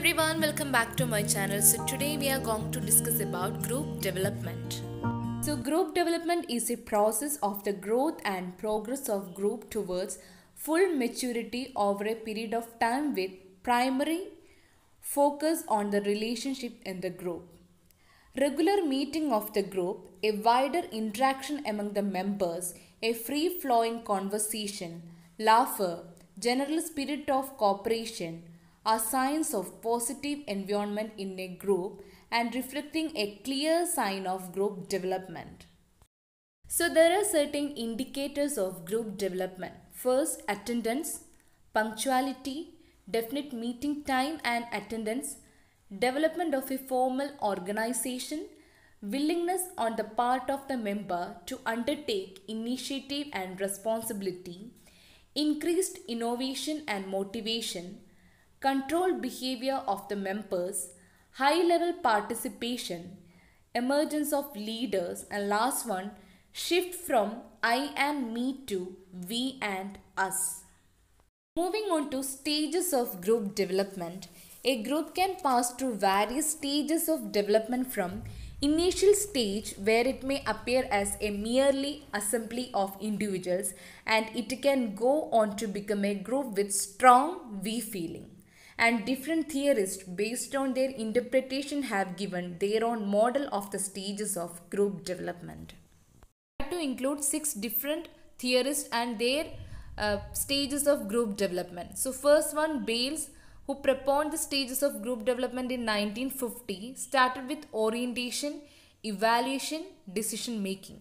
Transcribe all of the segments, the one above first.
everyone, welcome back to my channel. So today we are going to discuss about group development. So group development is a process of the growth and progress of group towards full maturity over a period of time with primary focus on the relationship in the group. Regular meeting of the group, a wider interaction among the members, a free flowing conversation, laughter, general spirit of cooperation, are signs of positive environment in a group and reflecting a clear sign of group development. So there are certain indicators of group development. First, attendance, punctuality, definite meeting time and attendance, development of a formal organization, willingness on the part of the member to undertake initiative and responsibility, increased innovation and motivation, controlled behavior of the members, high level participation, emergence of leaders, and last one, shift from I and me to we and us. Moving on to stages of group development, a group can pass through various stages of development from initial stage where it may appear as a merely assembly of individuals and it can go on to become a group with strong we feeling and different theorists based on their interpretation have given their own model of the stages of group development. To include six different theorists and their uh, stages of group development. So first one Bales who propounded the stages of group development in 1950 started with orientation, evaluation, decision making.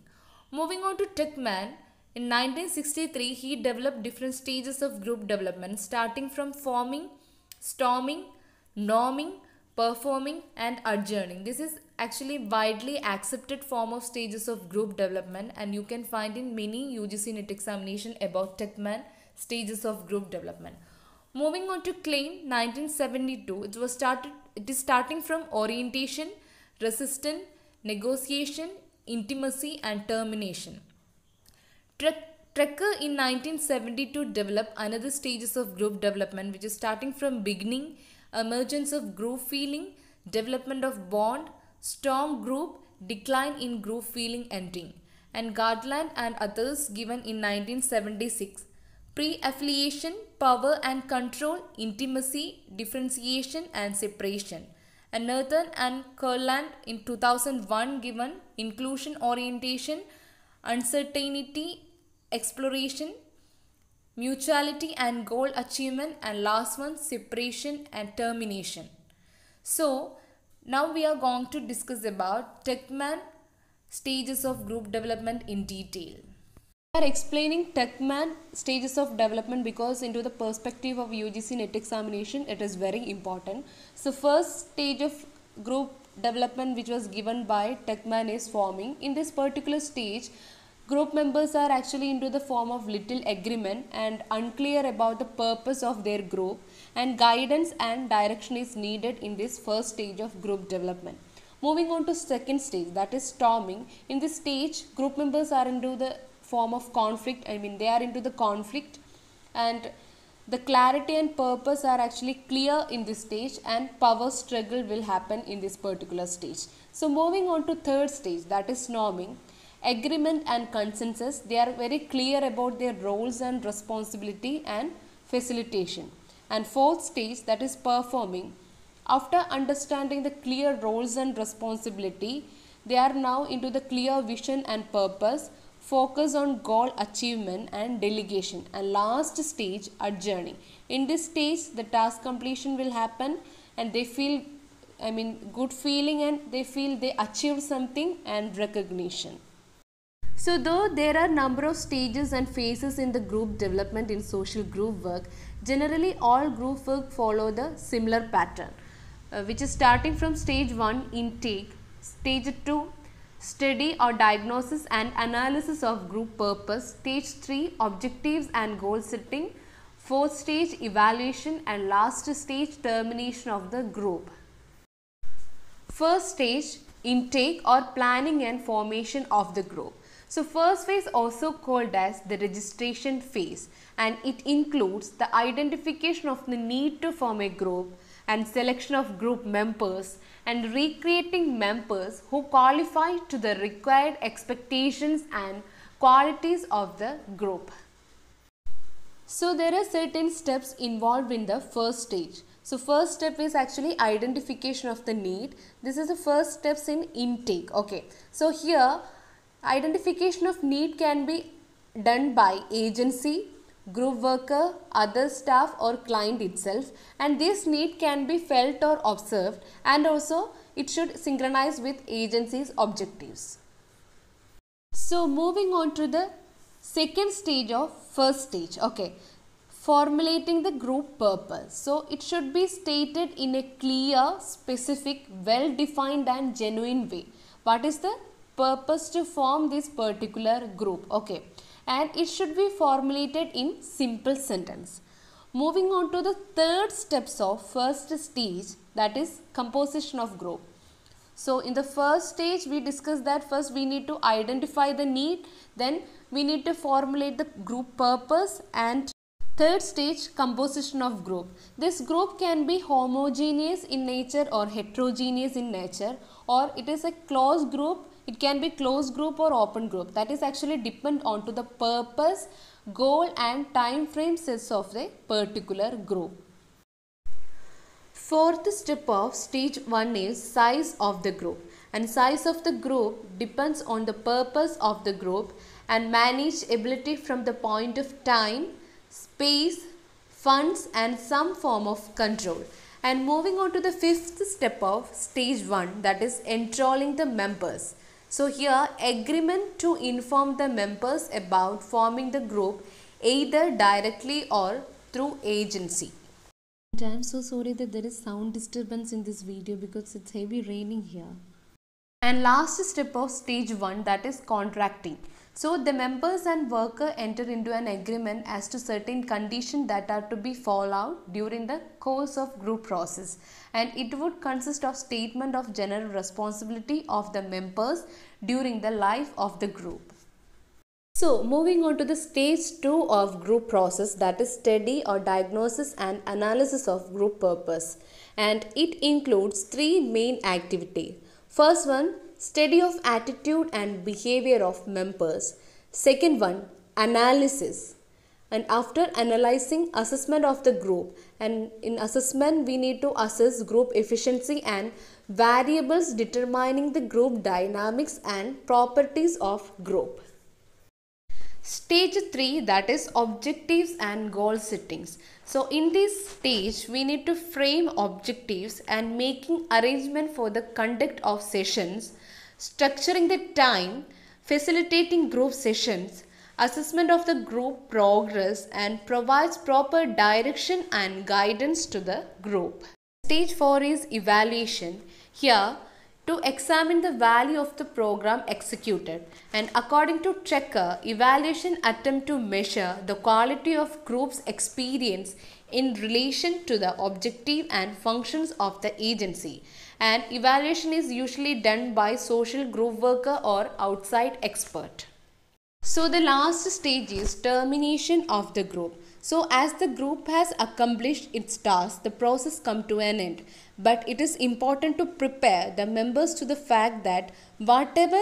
Moving on to Tuckman, in 1963 he developed different stages of group development starting from forming storming, norming, performing and adjourning. This is actually widely accepted form of stages of group development and you can find in many UGC NET examination about Techman stages of group development. Moving on to claim 1972, it was started it is starting from orientation, resistance, negotiation, intimacy and termination. Trekker in 1972 developed another stages of group development which is starting from beginning, emergence of group feeling, development of bond, strong group, decline in group feeling ending. And Gardland and others given in 1976. Pre-affiliation, power and control, intimacy, differentiation and separation. And Northern and Kurland in 2001 given inclusion orientation, uncertainty exploration, mutuality and goal achievement, and last one, separation and termination. So, now we are going to discuss about Tuckman stages of group development in detail. We are explaining Tuckman stages of development because into the perspective of UGC NET examination, it is very important. So first stage of group development which was given by Tuckman is forming. In this particular stage, Group members are actually into the form of little agreement and unclear about the purpose of their group and guidance and direction is needed in this first stage of group development. Moving on to second stage that is storming. In this stage group members are into the form of conflict I mean they are into the conflict and the clarity and purpose are actually clear in this stage and power struggle will happen in this particular stage. So moving on to third stage that is norming agreement and consensus. They are very clear about their roles and responsibility and facilitation. And fourth stage that is performing. After understanding the clear roles and responsibility, they are now into the clear vision and purpose, focus on goal achievement and delegation. And last stage, adjourning. In this stage, the task completion will happen and they feel, I mean, good feeling and they feel they achieved something and recognition. So though there are number of stages and phases in the group development in social group work, generally all group work follow the similar pattern uh, which is starting from stage 1 intake, stage 2 study or diagnosis and analysis of group purpose, stage 3 objectives and goal setting, fourth stage evaluation and last stage termination of the group. First stage intake or planning and formation of the group. So first phase also called as the registration phase and it includes the identification of the need to form a group and selection of group members and recreating members who qualify to the required expectations and qualities of the group. So there are certain steps involved in the first stage. So first step is actually identification of the need. This is the first steps in intake. Okay. So here Identification of need can be done by agency, group worker, other staff or client itself and this need can be felt or observed and also it should synchronize with agency's objectives. So moving on to the second stage of first stage. Okay, formulating the group purpose. So it should be stated in a clear, specific, well-defined and genuine way. What is the purpose to form this particular group. Okay. And it should be formulated in simple sentence. Moving on to the third steps of first stage that is composition of group. So in the first stage we discussed that first we need to identify the need then we need to formulate the group purpose and third stage composition of group. This group can be homogeneous in nature or heterogeneous in nature or it is a closed group it can be closed group or open group. That is actually depend on to the purpose, goal and time frame sets of the particular group. Fourth step of stage 1 is size of the group and size of the group depends on the purpose of the group and manageability from the point of time, space, funds and some form of control. And moving on to the fifth step of stage 1 that is enthralling the members. So here agreement to inform the members about forming the group either directly or through agency. I'm so sorry that there is sound disturbance in this video because it's heavy raining here. And last step of stage 1 that is contracting. So the members and worker enter into an agreement as to certain conditions that are to be followed during the course of group process and it would consist of statement of general responsibility of the members during the life of the group. So moving on to the stage 2 of group process that is study or diagnosis and analysis of group purpose and it includes three main activity. First one study of attitude and behavior of members. Second one, analysis. And after analyzing assessment of the group and in assessment we need to assess group efficiency and variables determining the group dynamics and properties of group. Stage 3 that is objectives and goal settings. So in this stage we need to frame objectives and making arrangement for the conduct of sessions, structuring the time, facilitating group sessions, assessment of the group progress and provides proper direction and guidance to the group. Stage 4 is evaluation. Here to examine the value of the program executed. And according to Checker, evaluation attempt to measure the quality of group's experience in relation to the objective and functions of the agency. And evaluation is usually done by social group worker or outside expert. So the last stage is termination of the group. So as the group has accomplished its task, the process come to an end but it is important to prepare the members to the fact that whatever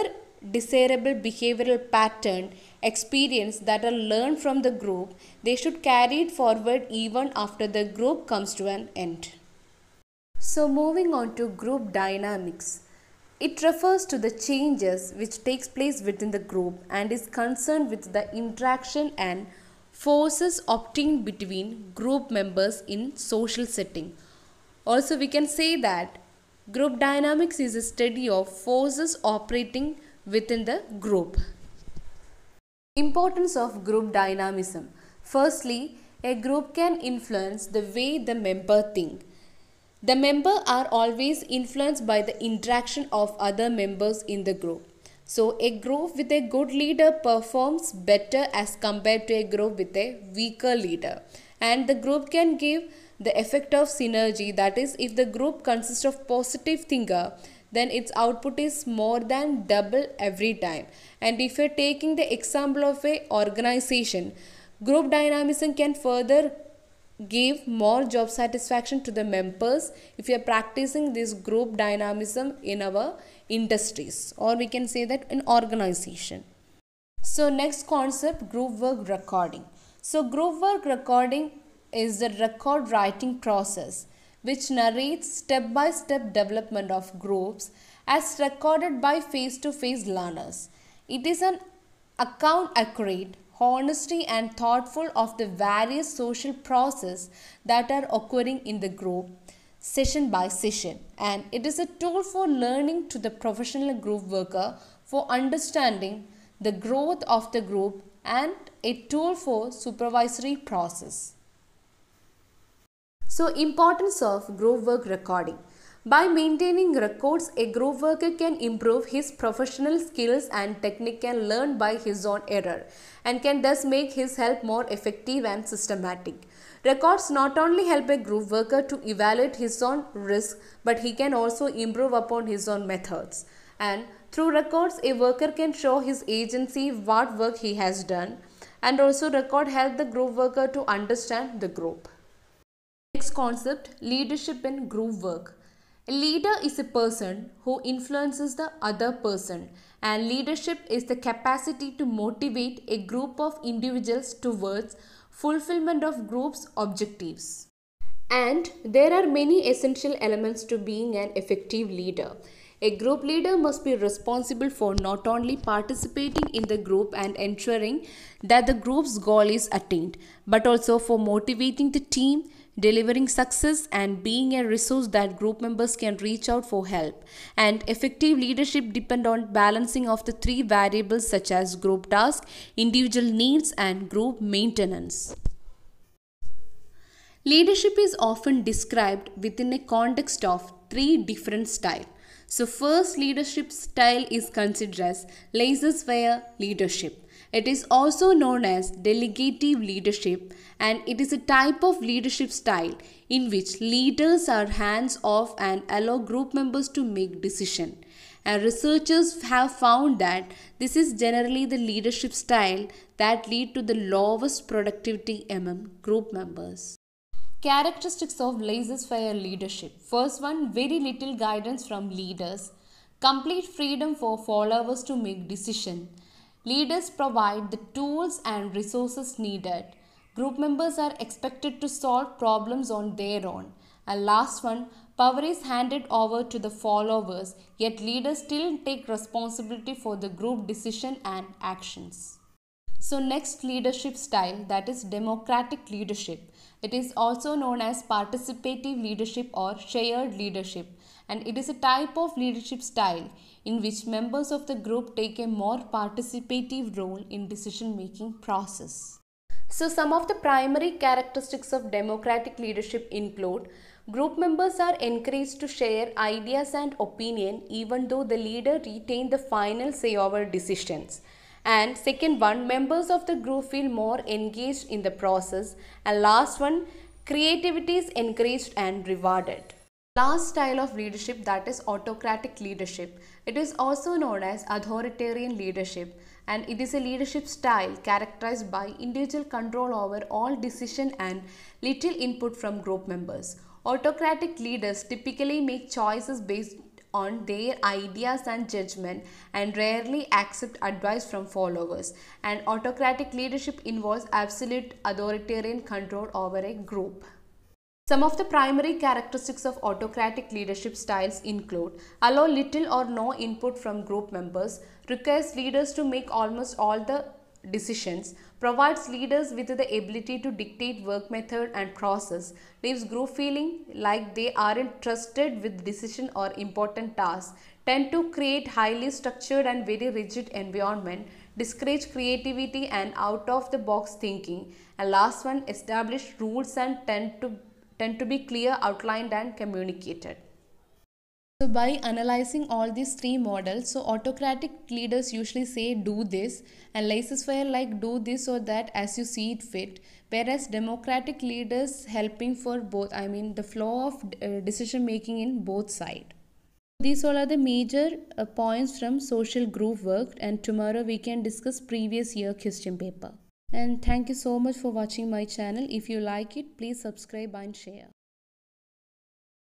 desirable behavioral pattern experience that are learned from the group they should carry it forward even after the group comes to an end so moving on to group dynamics it refers to the changes which takes place within the group and is concerned with the interaction and forces obtained between group members in social setting also, we can say that group dynamics is a study of forces operating within the group. Importance of group dynamism. Firstly, a group can influence the way the member think. The member are always influenced by the interaction of other members in the group. So a group with a good leader performs better as compared to a group with a weaker leader. And the group can give the effect of synergy that is if the group consists of positive thinker then its output is more than double every time and if you're taking the example of a organization group dynamism can further give more job satisfaction to the members if we are practicing this group dynamism in our industries or we can say that in organization so next concept group work recording so group work recording is the record writing process, which narrates step by step development of groups as recorded by face to face learners. It is an account accurate, honesty, and thoughtful of the various social processes that are occurring in the group session by session and it is a tool for learning to the professional group worker for understanding the growth of the group and a tool for supervisory process. So importance of group work recording. By maintaining records, a group worker can improve his professional skills and technique and learn by his own error and can thus make his help more effective and systematic. Records not only help a group worker to evaluate his own risk, but he can also improve upon his own methods. And through records, a worker can show his agency what work he has done and also record help the group worker to understand the group. Next concept leadership in group work. A leader is a person who influences the other person, and leadership is the capacity to motivate a group of individuals towards fulfillment of group's objectives. And there are many essential elements to being an effective leader. A group leader must be responsible for not only participating in the group and ensuring that the group's goal is attained, but also for motivating the team delivering success and being a resource that group members can reach out for help. And effective leadership depend on balancing of the three variables such as group task, individual needs and group maintenance. Leadership is often described within a context of three different styles. So first leadership style is considered as laissez-faire leadership it is also known as delegative leadership and it is a type of leadership style in which leaders are hands off and allow group members to make decision. And researchers have found that this is generally the leadership style that lead to the lowest productivity among group members. Characteristics of laissez faire leadership. First one, very little guidance from leaders. Complete freedom for followers to make decision. Leaders provide the tools and resources needed. Group members are expected to solve problems on their own. And last one, power is handed over to the followers, yet leaders still take responsibility for the group decision and actions. So next leadership style that is democratic leadership. It is also known as participative leadership or shared leadership and it is a type of leadership style in which members of the group take a more participative role in decision making process. So some of the primary characteristics of democratic leadership include Group members are encouraged to share ideas and opinion even though the leader retain the final say over decisions. And second one, members of the group feel more engaged in the process. And last one, creativity is encouraged and rewarded. Last style of leadership that is autocratic leadership. It is also known as authoritarian leadership and it is a leadership style characterized by individual control over all decision and little input from group members. Autocratic leaders typically make choices based on their ideas and judgment and rarely accept advice from followers. And autocratic leadership involves absolute authoritarian control over a group. Some of the primary characteristics of autocratic leadership styles include allow little or no input from group members, requires leaders to make almost all the decisions, provides leaders with the ability to dictate work method and process, leaves group feeling like they aren't trusted with decision or important tasks, tend to create highly structured and very rigid environment, discourage creativity and out-of-the-box thinking, and last one, establish rules and tend to tend to be clear, outlined and communicated. So by analyzing all these three models, so autocratic leaders usually say do this and laissez faire like do this or that as you see it fit. Whereas democratic leaders helping for both, I mean the flow of uh, decision making in both side. These all are the major uh, points from social group work and tomorrow we can discuss previous year question paper and thank you so much for watching my channel if you like it please subscribe and share